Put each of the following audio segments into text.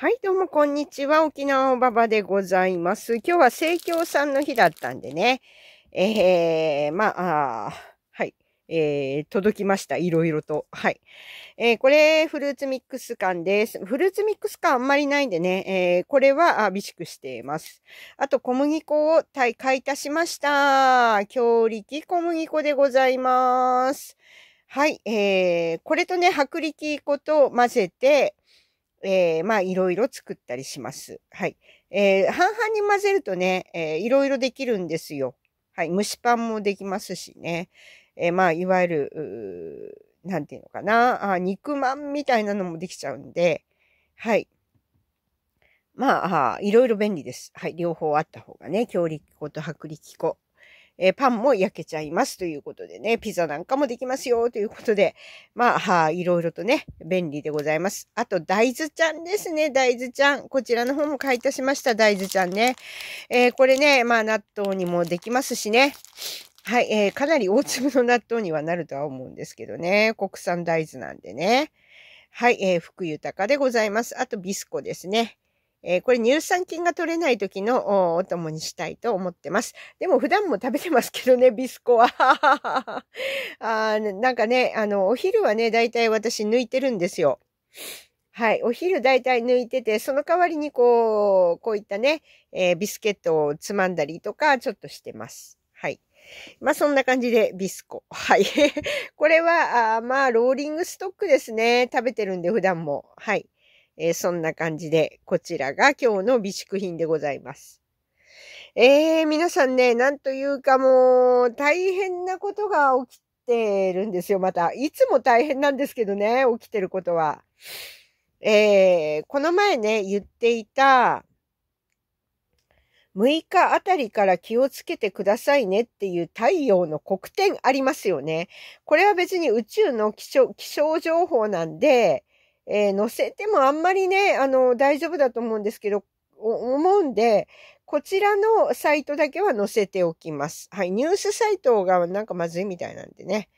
はい、どうもこんにちは。沖縄おばばでございます。今日は生協さんの日だったんでね。えー、まあ、はい。えー、届きました。いろいろと。はい。えー、これ、フルーツミックス缶です。フルーツミックス缶あんまりないんでね、えー、これは、あ、備蓄しています。あと、小麦粉を買い足しました。強力小麦粉でございます。はい、えー、これとね、薄力粉と混ぜて、えー、まあ、いろいろ作ったりします。はい。えー、半々に混ぜるとね、えー、いろいろできるんですよ。はい。蒸しパンもできますしね。えー、まあ、いわゆる、なんていうのかな。あ肉まんみたいなのもできちゃうんで、はい。まあ、あいろいろ便利です。はい。両方あった方がね、強力粉と薄力粉。えー、パンも焼けちゃいますということでね、ピザなんかもできますよということで、まあ、はあ、いろいろとね、便利でございます。あと、大豆ちゃんですね、大豆ちゃん。こちらの方も買い足しました、大豆ちゃんね。えー、これね、まあ、納豆にもできますしね。はい、えー、かなり大粒の納豆にはなるとは思うんですけどね。国産大豆なんでね。はい、えー、福豊かでございます。あと、ビスコですね。えー、これ乳酸菌が取れない時のお供にしたいと思ってます。でも普段も食べてますけどね、ビスコは。あなんかね、あの、お昼はね、だいたい私抜いてるんですよ。はい。お昼だいたい抜いてて、その代わりにこう、こういったね、えー、ビスケットをつまんだりとか、ちょっとしてます。はい。まあ、そんな感じでビスコ。はい。これは、あまあ、ローリングストックですね。食べてるんで、普段も。はい。えー、そんな感じで、こちらが今日の備蓄品でございます。えー、皆さんね、なんというかもう、大変なことが起きてるんですよ、また。いつも大変なんですけどね、起きてることは。えー、この前ね、言っていた、6日あたりから気をつけてくださいねっていう太陽の黒点ありますよね。これは別に宇宙の気象情報なんで、えー、乗せてもあんまりね、あの、大丈夫だと思うんですけど、思うんで、こちらのサイトだけは載せておきます。はい。ニュースサイトがなんかまずいみたいなんでね。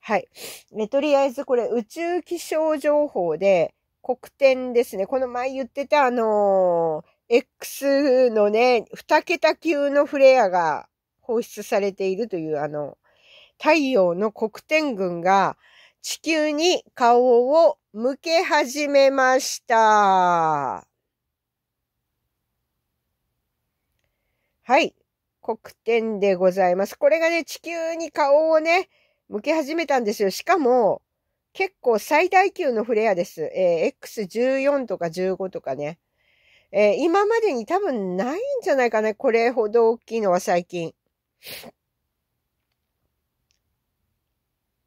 はい。ね、とりあえずこれ宇宙気象情報で、国典ですね。この前言ってたあのー、X のね、2桁級のフレアが放出されているというあの、太陽の黒点群が地球に顔を向け始めました。はい。黒点でございます。これがね、地球に顔をね、向け始めたんですよ。しかも、結構最大級のフレアです。えー、X14 とか15とかね。えー、今までに多分ないんじゃないかな。これほど大きいのは最近。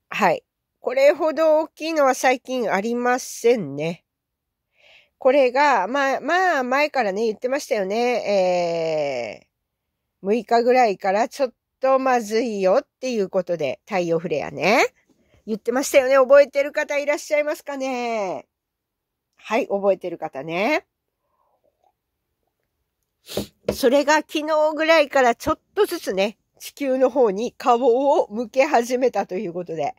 はい。これほど大きいのは最近ありませんね。これが、まあ、まあ、前からね、言ってましたよね。えー、6日ぐらいからちょっとまずいよっていうことで、太陽フレアね。言ってましたよね。覚えてる方いらっしゃいますかねはい、覚えてる方ね。それが昨日ぐらいからちょっとずつね、地球の方に顔を向け始めたということで。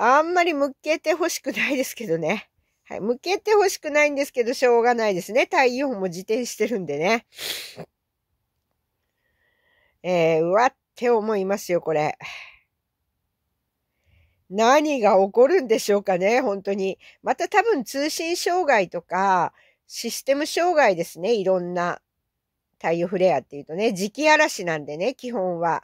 あんまり向けて欲しくないですけどね。はい。向けて欲しくないんですけど、しょうがないですね。太陽も自転してるんでね。えー、うわって思いますよ、これ。何が起こるんでしょうかね、本当に。また多分通信障害とか、システム障害ですね、いろんな。太陽フレアっていうとね、磁気嵐なんでね、基本は。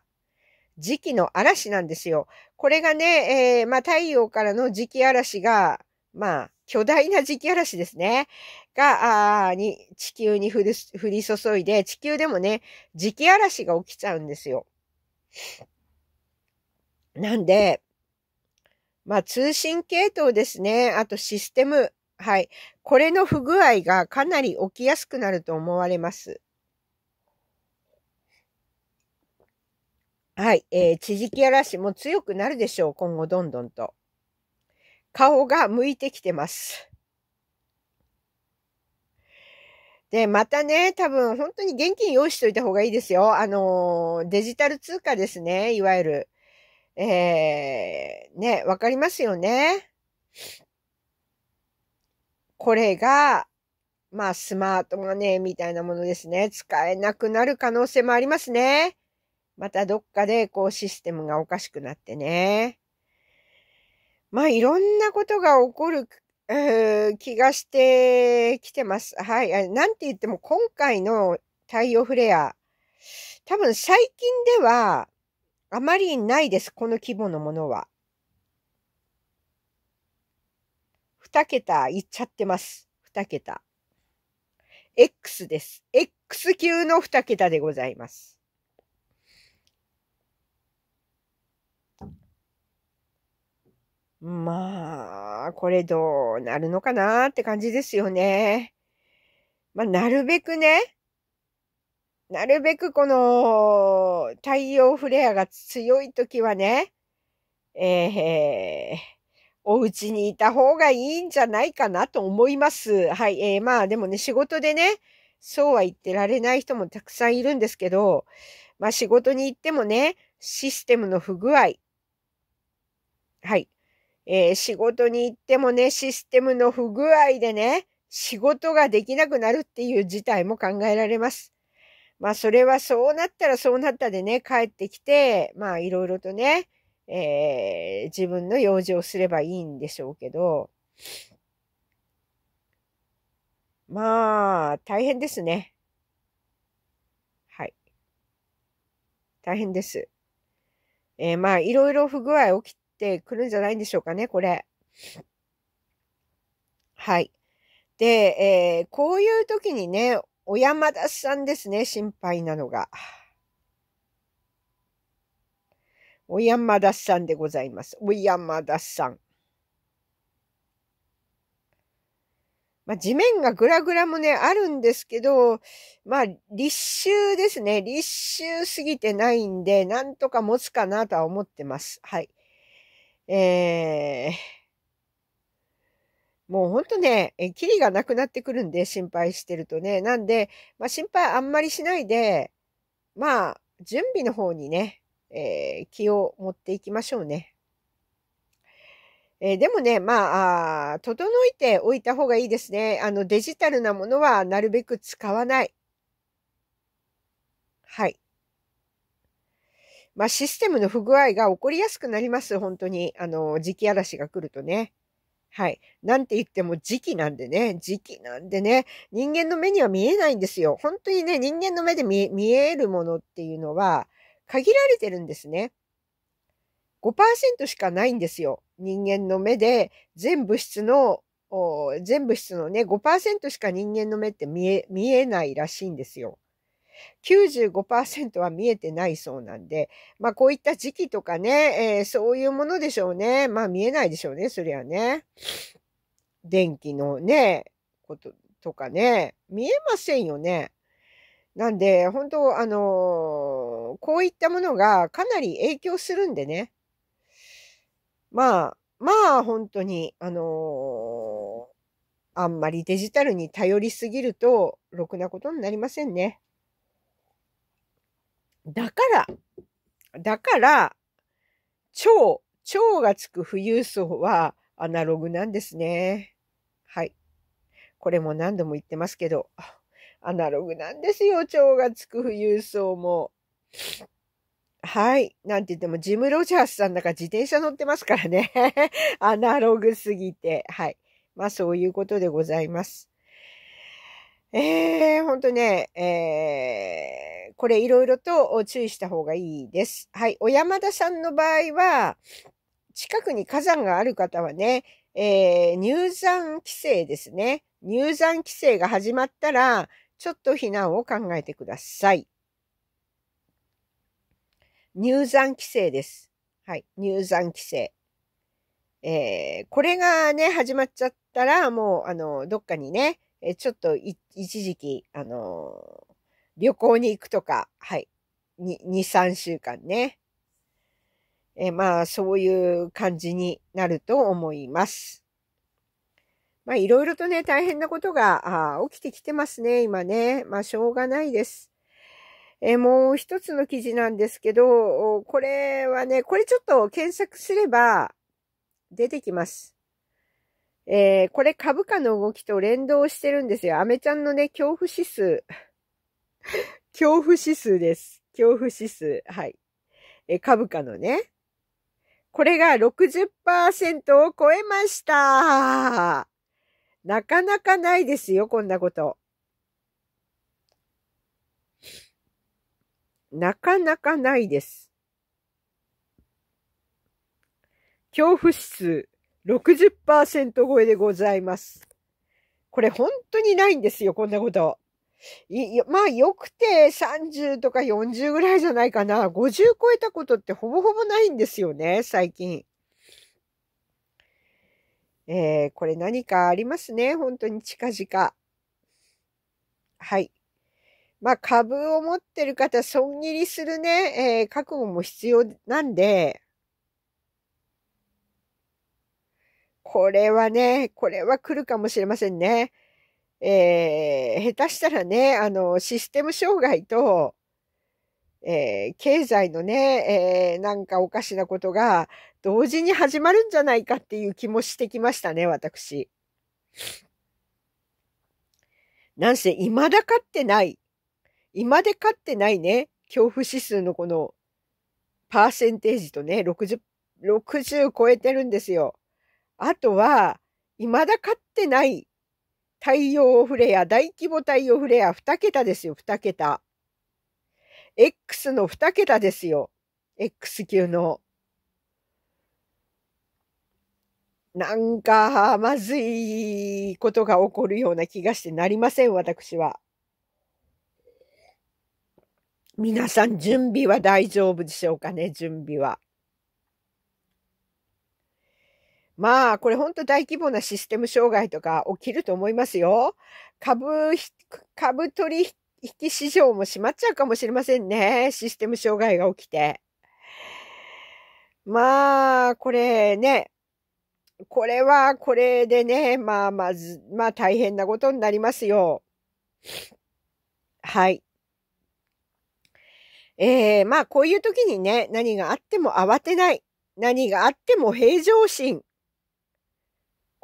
時期の嵐なんですよ。これがね、えー、まあ、太陽からの時期嵐が、まあ、巨大な時期嵐ですね。が、あに、地球に降り降り注いで、地球でもね、時期嵐が起きちゃうんですよ。なんで、まあ、通信系統ですね。あとシステム。はい。これの不具合がかなり起きやすくなると思われます。はい、えー、地磁気嵐も強くなるでしょう、今後どんどんと。顔が向いてきてます。で、またね、多分本当に現金用意しといた方がいいですよ。あのデジタル通貨ですね、いわゆる。えー、ね、わかりますよね。これが、まあスマートマネーみたいなものですね。使えなくなる可能性もありますね。またどっかでこうシステムがおかしくなってね。まあいろんなことが起こる、気がしてきてます。はい。なんて言っても今回の太陽フレア、多分最近ではあまりないです。この規模のものは。二桁いっちゃってます。二桁。X です。X 級の二桁でございます。まあ、これどうなるのかなって感じですよね。まあ、なるべくね、なるべくこの太陽フレアが強い時はね、えー、お家にいた方がいいんじゃないかなと思います。はい。えー、まあでもね、仕事でね、そうは言ってられない人もたくさんいるんですけど、まあ仕事に行ってもね、システムの不具合。はい。えー、仕事に行ってもね、システムの不具合でね、仕事ができなくなるっていう事態も考えられます。まあ、それはそうなったらそうなったでね、帰ってきて、まあ、いろいろとね、えー、自分の用事をすればいいんでしょうけど、まあ、大変ですね。はい。大変です。えー、まあ、いろいろ不具合起きてくるんじゃないんでしょうかね、これ。はい。で、えー、こういう時にね、小山田さんですね、心配なのが。小山田さんでございます。小山田さん。まあ、地面がグラグラもね、あるんですけど、まあ、立秋ですね。立秋すぎてないんで、なんとか持つかなとは思ってます。はい。えー、もうほんとね、え、キリがなくなってくるんで心配してるとね。なんで、まあ心配あんまりしないで、まあ、準備の方にね、えー、気を持っていきましょうね。えー、でもね、まああ、整えておいた方がいいですね。あの、デジタルなものはなるべく使わない。はい。まあ、システムの不具合が起こりやすくなります。本当に。あの、時期嵐が来るとね。はい。なんて言っても時期なんでね、時期なんでね、人間の目には見えないんですよ。本当にね、人間の目で見えるものっていうのは、限られてるんですね。5%しかないんですよ。人間の目で全物質の、全物質のね、5%しか人間の目って見え、見えないらしいんですよ。95%は見えてないそうなんで、まあこういった時期とかね、えー、そういうものでしょうね。まあ見えないでしょうね、そりゃね。電気のね、こととかね、見えませんよね。なんで、本当あのー、こういったものがかなり影響するんでね。まあ、まあ本当に、あのー、あんまりデジタルに頼りすぎると、ろくなことになりませんね。だから、だから、超、超がつく富裕層はアナログなんですね。はい。これも何度も言ってますけど、アナログなんですよ、超がつく富裕層も。はい。なんて言っても、ジム・ロジャースさんだから自転車乗ってますからね。アナログすぎて。はい。まあそういうことでございます。えー、ほんとね、えー、これいろいろと注意した方がいいです。はい。小山田さんの場合は、近くに火山がある方はね、えー、入山規制ですね。入山規制が始まったら、ちょっと避難を考えてください。入山規制です。はい。入山規制。えー、これがね、始まっちゃったら、もう、あの、どっかにね、えちょっと一時期、あのー、旅行に行くとか、はい、2、3週間ね。えまあ、そういう感じになると思います。まあ、いろいろとね、大変なことが起きてきてますね、今ね。まあ、しょうがないです。えもう一つの記事なんですけど、これはね、これちょっと検索すれば出てきます。えー、これ株価の動きと連動してるんですよ。アメちゃんのね、恐怖指数。恐怖指数です。恐怖指数。はい。えー、株価のね。これが60%を超えましたなかなかないですよ、こんなこと。なかなかないです。恐怖指数。60%超えでございます。これ本当にないんですよ、こんなこと。まあ、よくて30とか40ぐらいじゃないかな。50超えたことってほぼほぼないんですよね、最近。えー、これ何かありますね、本当に近々。はい。まあ、株を持ってる方、損切りするね、えー、覚悟も必要なんで、これはね、これは来るかもしれませんね。えー、下手したらね、あの、システム障害と、えー、経済のね、えー、なんかおかしなことが同時に始まるんじゃないかっていう気もしてきましたね、私。なんせ、未だ勝ってない。今で勝ってないね、恐怖指数のこの、パーセンテージとね、60、60超えてるんですよ。あとは、未だ勝ってない太陽フレア、大規模太陽フレア2桁ですよ、2桁。X の2桁ですよ。X 級の。なんか、まずいことが起こるような気がしてなりません、私は。皆さん、準備は大丈夫でしょうかね、準備は。まあ、これ本当大規模なシステム障害とか起きると思いますよ。株、株取引市場も閉まっちゃうかもしれませんね。システム障害が起きて。まあ、これね、これはこれでね、まあまあず、まあ大変なことになりますよ。はい。えー、まあこういう時にね、何があっても慌てない。何があっても平常心。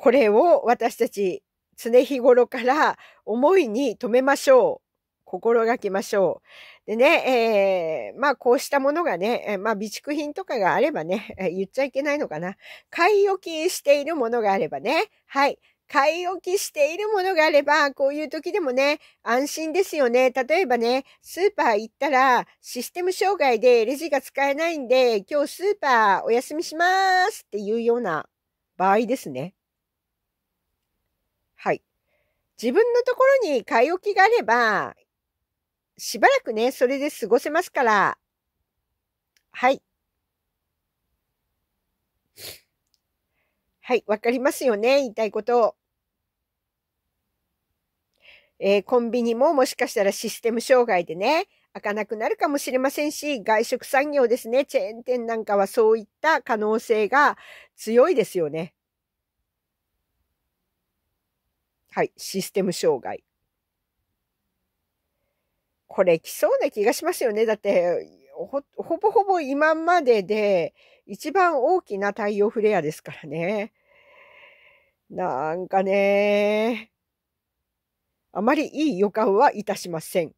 これを私たち常日頃から思いに留めましょう。心がけましょう。でね、えー、まあこうしたものがね、えー、まあ備蓄品とかがあればね、言っちゃいけないのかな。買い置きしているものがあればね、はい。買い置きしているものがあれば、こういう時でもね、安心ですよね。例えばね、スーパー行ったら、システム障害でレジが使えないんで、今日スーパーお休みしますっていうような場合ですね。はい。自分のところに買い置きがあれば、しばらくね、それで過ごせますから、はい。はい、わかりますよね、言いたいことを。えー、コンビニももしかしたらシステム障害でね、開かなくなるかもしれませんし、外食産業ですね、チェーン店なんかはそういった可能性が強いですよね。はい、システム障害。これ来そうな気がしますよね。だって、ほ、ほぼほぼ今までで一番大きな太陽フレアですからね。なんかね、あまりいい予感はいたしません。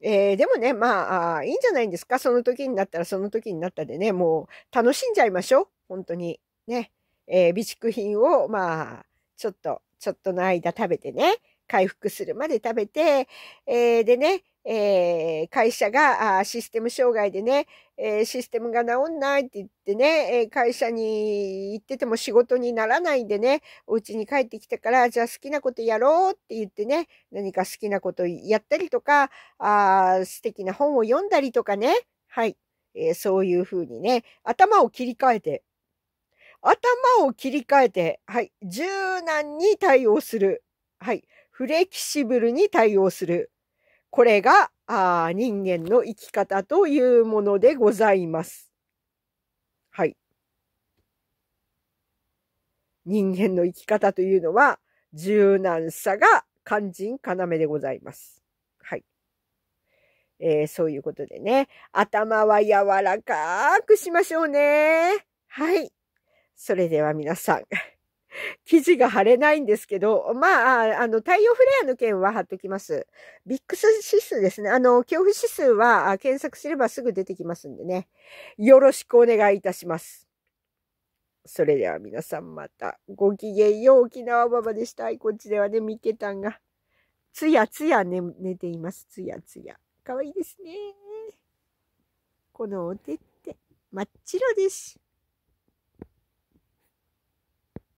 えー、でもね、まあいいんじゃないんですかその時になったらその時になったでね、もう楽しんじゃいましょう。本当に。ね。えー、備蓄品を、まあ、ちょっとちょっとの間食べてね、回復するまで食べて、えー、でね、えー、会社がシステム障害でね、えー、システムが治んないって言ってね、え会社に行ってても仕事にならないんでね、お家に帰ってきたから、じゃあ好きなことやろうって言ってね、何か好きなことやったりとか、あ素敵な本を読んだりとかね、はい、えそういうふうにね、頭を切り替えて頭を切り替えて、はい、柔軟に対応する。はい、フレキシブルに対応する。これがあ人間の生き方というものでございます。はい。人間の生き方というのは、柔軟さが肝心要でございます。はい。えー、そういうことでね、頭は柔らかくしましょうね。はい。それでは皆さん。記事が貼れないんですけど、まあ、あの、太陽フレアの件は貼っときます。ビックス指数ですね。あの、恐怖指数は検索すればすぐ出てきますんでね。よろしくお願いいたします。それでは皆さんまた、ごきげんよう沖縄ママでした。こっちではね、ミケタンが、つやつや、ね、寝ています。つやつや。かわいいですね。このお手って、真っ白です。